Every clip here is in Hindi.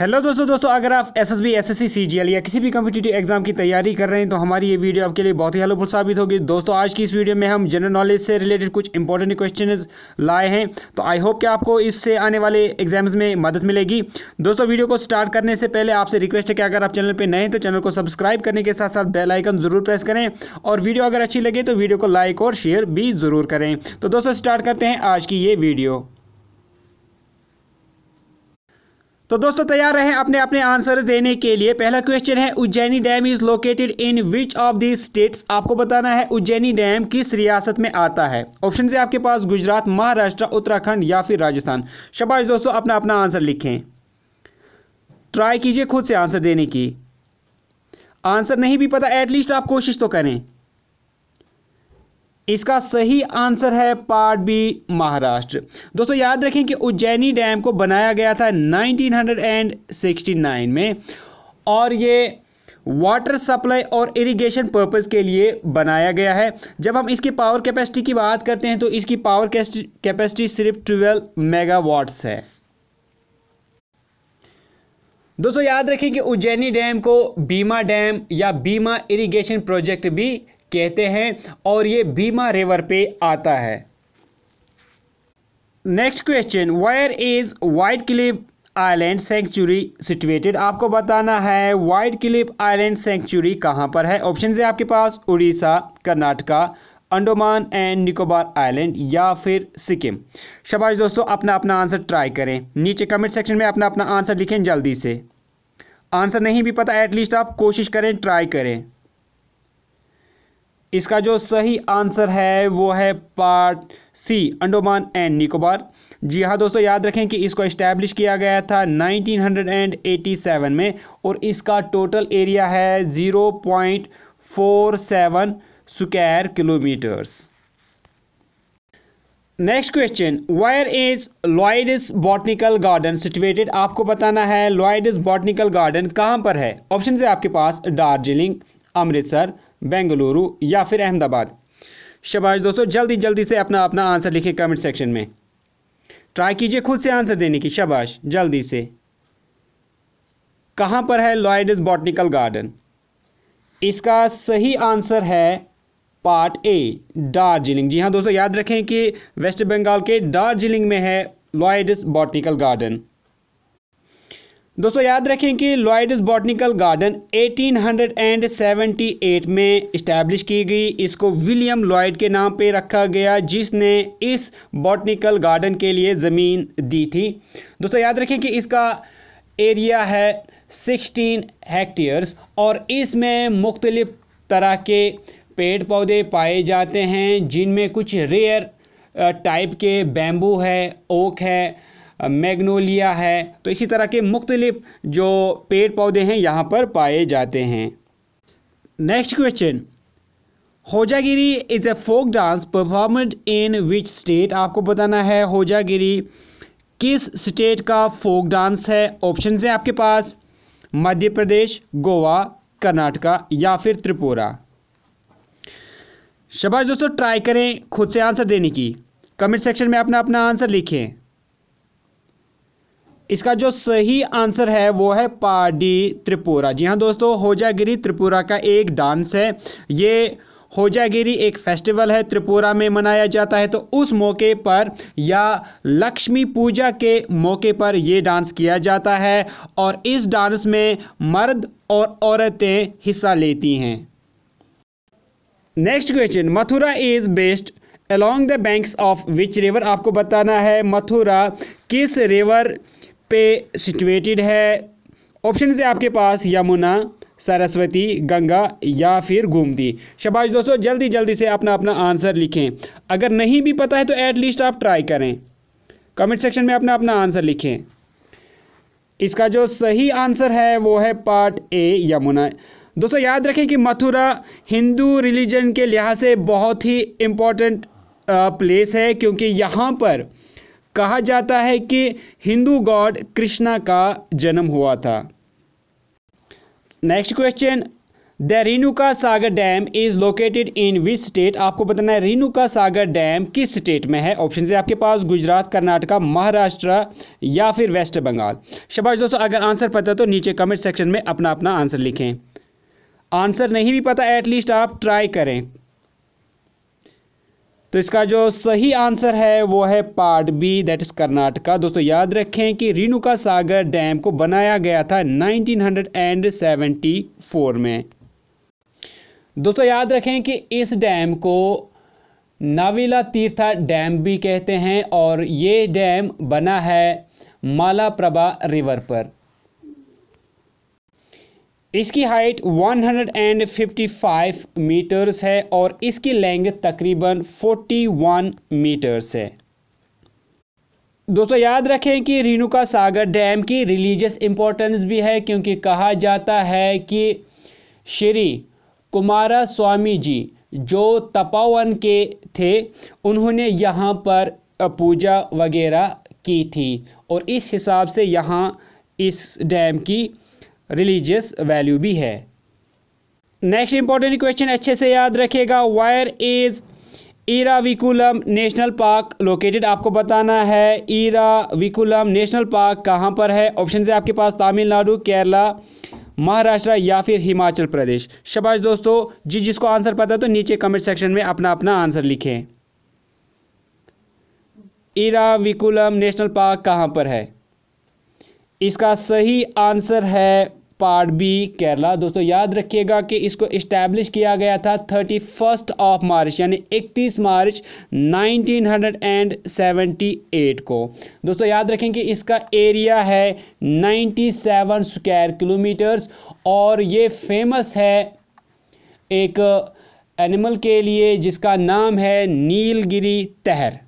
हेलो दोस्तों दोस्तों अगर आप S S B S S C C G L या किसी भी कम्पिटेटिव एग्जाम की तैयारी कर रहे हैं तो हमारी ये वीडियो आपके लिए बहुत ही हेल्पफुल साबित होगी दोस्तों आज की इस वीडियो में हम जनरल नॉलेज से रिलेटेड कुछ इंपॉर्टेंट क्वेश्चन लाए हैं तो आई होप कि आपको इससे आने वाले एग्जाम्स में मदद मिलेगी दोस्तों वीडियो को स्टार्ट करने से पहले आपसे रिक्वेस्ट है कि अगर आप चैनल पर नए हैं तो चैनल को सब्सक्राइब करने के साथ साथ बेल आइकन जरूर प्रेस करें और वीडियो अगर अच्छी लगे तो वीडियो को लाइक और शेयर भी जरूर करें तो दोस्तों स्टार्ट करते हैं आज की ये वीडियो तो दोस्तों तैयार रहें अपने अपने आंसर्स देने के लिए पहला क्वेश्चन है Ujjani dam is located in which of the states आपको बताना है उज्जैनी डैम किस रियासत में आता है ऑप्शन से आपके पास गुजरात महाराष्ट्र उत्तराखंड या फिर राजस्थान शबाश दोस्तों अपना अपना आंसर लिखें ट्राई कीजिए खुद से आंसर देने की आंसर नहीं भी पता एटलीस्ट आप कोशिश तो करें इसका सही आंसर है पार्ट बी महाराष्ट्र दोस्तों याद रखें कि उज्जैनी डैम को बनाया गया था 1969 में और ये वाटर सप्लाई और इरिगेशन पर्पस के लिए बनाया गया है जब हम इसकी पावर कैपेसिटी की बात करते हैं तो इसकी पावर कैपेसिटी सिर्फ 12 मेगावाट्स है दोस्तों याद रखें कि उज्जैनी डैम को बीमा डैम या बीमा इरिगेशन प्रोजेक्ट भी कहते हैं और ये भीमा रिवर पे आता है next question where is white clip island sanctuary situated आपको बताना है वाइट क्लिप आइलैंड सेंचुरी कहाँ पर है ऑप्शन है आपके पास उड़ीसा कर्नाटका अंडोमान एंड निकोबार आइलैंड या फिर सिक्किम शबाज दोस्तों अपना अपना आंसर ट्राई करें नीचे कमेंट सेक्शन में अपना अपना आंसर लिखें जल्दी से आंसर नहीं भी पता एटलीस्ट आप कोशिश करें ट्राई करें इसका जो सही आंसर है वो है part C Andaman and Nicobar जी हाँ दोस्तों याद रखें कि इसको इस्टेब्लिश किया गया था 1987 में और इसका टोटल एरिया है 0.47 square kilometres next question where is Lloyd's botanical garden situated आपको बताना है लॉयडिस बॉटनिकल गार्डन कहाँ पर है ऑप्शन है आपके पास दार्जिलिंग अमृतसर बेंगलुरु या फिर अहमदाबाद शबाश दोस्तों जल्दी जल्दी से अपना अपना आंसर लिखें कमेंट सेक्शन में ट्राई कीजिए खुद से आंसर देने की शबाश जल्दी से कहाँ पर है लॉयडस बॉटनिकल गार्डन इसका सही आंसर है पार्ट ए दार्जिलिंग जी हाँ दोस्तों याद रखें कि वेस्ट बंगाल के दार्जिलिंग में है लॉयडस बॉटनिकल गार्डन दोस्तों याद रखें कि लॉयड्स बॉटनिकल गार्डन 1878 में इस्टेब्लिश की गई इसको विलियम लॉयड के नाम पे रखा गया जिसने इस बॉटनिकल गार्डन के लिए ज़मीन दी थी दोस्तों याद रखें कि इसका एरिया है 16 हेक्टेयर्स और इसमें मुख्तलिफ़ तरह के पेड़ पौधे पाए जाते हैं जिनमें कुछ रेयर टाइप के बैम्बू है ओक है मैग्नोलिया है तो इसी तरह के मुख्तलिफ जो पेड़ पौधे हैं यहाँ पर पाए जाते हैं next question Hojagiri is a folk dance performed in which state आपको बताना है होजागिरी किस स्टेट का फोक डांस है ऑप्शन है आपके पास मध्य प्रदेश गोवा कर्नाटका या फिर त्रिपुरा शबाज दोस्तों ट्राई करें खुद से आंसर देने की कमेंट सेक्शन में अपना अपना आंसर लिखें इसका जो सही आंसर है वो है पाडी त्रिपुरा जी हाँ दोस्तों होजागिरी त्रिपुरा का एक डांस है ये होजागिरी एक फेस्टिवल है त्रिपुरा में मनाया जाता है तो उस मौके पर या लक्ष्मी पूजा के मौके पर ये डांस किया जाता है और इस डांस में मर्द और औरतें हिस्सा लेती हैं next question Mathura is based along the banks of which river आपको बताना है मथुरा किस रिवर पे सिचुएटेड है ऑप्शन है आपके पास यमुना सरस्वती गंगा या फिर गोमती शबाश दोस्तों जल्दी जल्दी से अपना अपना आंसर लिखें अगर नहीं भी पता है तो ऐट लीस्ट आप ट्राई करें कमेंट सेक्शन में अपना अपना आंसर लिखें इसका जो सही आंसर है वो है पार्ट ए यमुना दोस्तों याद रखें कि मथुरा हिंदू रिलीजन के लिहाज से बहुत ही इम्पोर्टेंट प्लेस है क्योंकि यहाँ पर कहा जाता है कि हिंदू गॉड कृष्णा का जन्म हुआ था next question the Renuka Sagar dam is located in which state आपको बताना है रेणुका सागर डैम किस स्टेट में है ऑप्शन है आपके पास गुजरात कर्नाटका महाराष्ट्र या फिर वेस्ट बंगाल शबाश दोस्तों अगर आंसर पता तो नीचे कमेंट सेक्शन में अपना अपना आंसर लिखें आंसर नहीं भी पता एटलीस्ट आप ट्राई करें तो इसका जो सही आंसर है वो है part B that is Karnataka दोस्तों याद रखें कि रेणुका सागर डैम को बनाया गया था 1974 में दोस्तों याद रखें कि इस डैम को नाविला तीर्था डैम भी कहते हैं और ये डैम बना है मालाप्रभा रिवर पर इसकी हाइट 155 मीटर्स है और इसकी लेंथ तकरीबन 41 मीटर्स है दोस्तों याद रखें कि रेणुका सागर डैम की रिलीजियस इम्पोर्टेंस भी है क्योंकि कहा जाता है कि श्री कुमारा स्वामी जी जो तपावन के थे उन्होंने यहाँ पर पूजा वगैरह की थी और इस हिसाब से यहाँ इस डैम की रिलीजियस वैल्यू भी है नेक्स्ट इंपॉर्टेंट क्वेश्चन अच्छे से याद रखेगा where is Eravikulam national park located आपको बताना है इराविकुलम नेशनल पार्क कहाँ पर है ऑप्शन है आपके पास तमिलनाडु केरला महाराष्ट्र या फिर हिमाचल प्रदेश शबाश दोस्तों जी जिसको आंसर पता तो नीचे कमेंट सेक्शन में अपना अपना आंसर लिखें इराविकुलम नेशनल पार्क कहाँ पर है इसका सही आंसर है पार्ट बी केरला दोस्तों याद रखिएगा कि इसको इस्टेब्लिश किया गया था थर्टी फर्स्ट ऑफ मार्च यानी इकतीस मार्च 1978 को दोस्तों याद रखें कि इसका एरिया है 97 स्क्वायर किलोमीटर्स और ये फेमस है एक एनिमल के लिए जिसका नाम है नीलगिरी तहर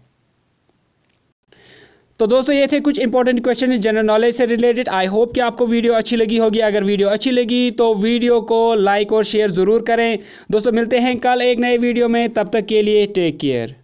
तो दोस्तों ये थे कुछ इंपॉर्टेंट क्वेश्चन जनरल नॉलेज से रिलेटेड आई होप कि आपको वीडियो अच्छी लगी होगी अगर वीडियो अच्छी लगी तो वीडियो को लाइक और शेयर ज़रूर करें दोस्तों मिलते हैं कल एक नए वीडियो में तब तक के लिए टेक केयर